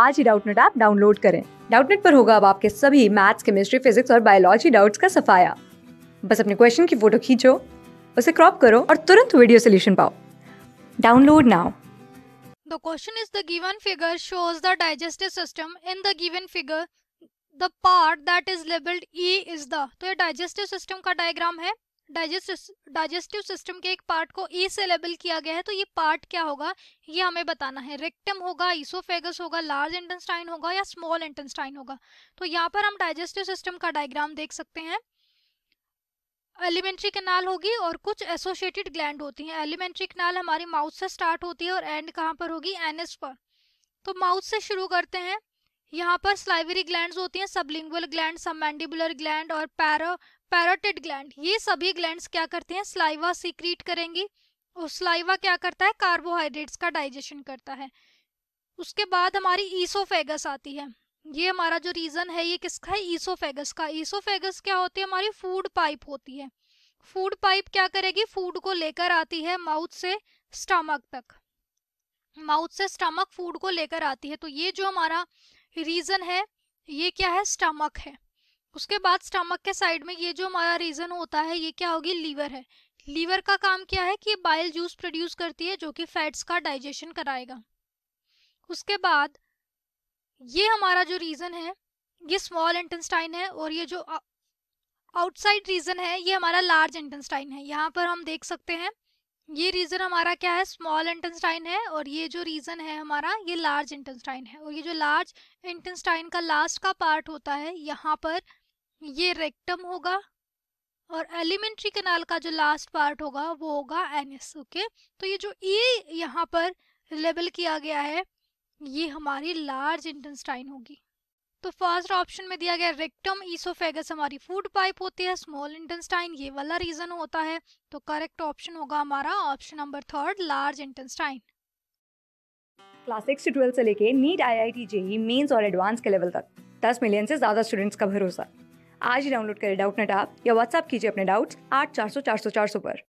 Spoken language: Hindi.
आज ही डाउटनेट ऐप डाउनलोड करें डाउटनेट पर होगा अब आपके सभी मैथ्स केमिस्ट्री फिजिक्स और बायोलॉजी डाउट्स का सफाया बस अपने क्वेश्चन की फोटो खींचो उसे क्रॉप करो और तुरंत वीडियो सोल्यूशन पाओ download now the question is the given figure shows the digestive system in the given figure the part that is labelled E is the तो ये डाइजेस्टिव सिस्टम का डायग्राम है डाइजेस्ट डाइजेस्टिव सिस्टम के एक पार्ट को ई e से लेबल किया गया है तो ये पार्ट क्या होगा ये हमें बताना है रेक्टम होगा इसोफेगस होगा लार्ज इंटेस्टाइन होगा या स्मॉल इंटेस्टाइन होगा तो यहाँ पर हम डाइजेस्टिव सिस्टम का डायग्राम देख सकते हैं एलिमेंट्री कनाल होगी और कुछ एसोसिएटेड ग्लैंड होती हैं एलिमेंट्री कनाल हमारी माउथ से स्टार्ट होती है और एंड कहाँ पर होगी एनएस पर तो माउथ से शुरू करते हैं यहाँ पर स्लाइवरी ग्लैंड होती हैं सबलिंगुअल ग्लैंड सबमेंडिबुलर ग्लैंड और पैरो पैरोटिड ग्लैंड ये सभी ग्लैंड क्या करते हैं स्लाइवा सीक्रीट करेंगी और स्लाइवा क्या करता है कार्बोहाइड्रेट्स का डाइजेशन करता है उसके बाद हमारी ईसोफेगस आती है ये हमारा जो रीजन है ये किसका है ईसोफेगस का ईसोफेगस क्या होती है हमारी फूड पाइप होती है फूड पाइप क्या करेगी फूड को लेकर आती है माउथ से स्टमक तक माउथ से स्टमक फूड को लेकर आती है तो ये जो हमारा रीजन है ये क्या है स्टमक है उसके बाद स्टमक के साइड में ये जो हमारा रीजन होता है ये क्या होगी लीवर है लीवर का काम क्या है कि बाइल जूस प्रोड्यूस करती है जो कि फैट्स का डाइजेशन कराएगा उसके बाद ये हमारा जो रीजन है ये स्मॉल इंटेस्टाइन है और ये जो आउटसाइड रीजन है ये हमारा लार्ज इंटेस्टाइन है यहाँ पर हम देख सकते हैं ये रीजन हमारा क्या है स्मॉल इंटेस्टाइन है और ये जो रीजन है हमारा ये लार्ज इंटेस्टाइन है और ये जो लार्ज इंटेस्टाइन का लास्ट का पार्ट होता है यहाँ पर ये रेक्टम होगा और एलिमेंट्री कैनाल का जो लास्ट पार्ट होगा वो होगा एस ओके तो ये जो ई यहाँ पर लेबल किया गया है ये हमारी लार्ज इंटेस्टाइन होगी तो फर्स्ट ऑप्शन में दिया गया रेक्टम ईसोफेगस हमारी फूड पाइप होती है स्मॉल इंटेस्टाइन ये वाला रीजन होता है तो करेक्ट ऑप्शन होगा हमारा option number third large intestine class six से ट्वेल्थ से लेके NEET I I T JEE mains और एडवांस के लेवल तक दस मिलियन से ज्यादा स्टूडेंट्स का भरोसा आज ही डाउनलोड करें डाउट नेट आप या व्हाट्सअप कीजिए अपने डाउट्स आठ चार सौ चार सौ चार सौ पर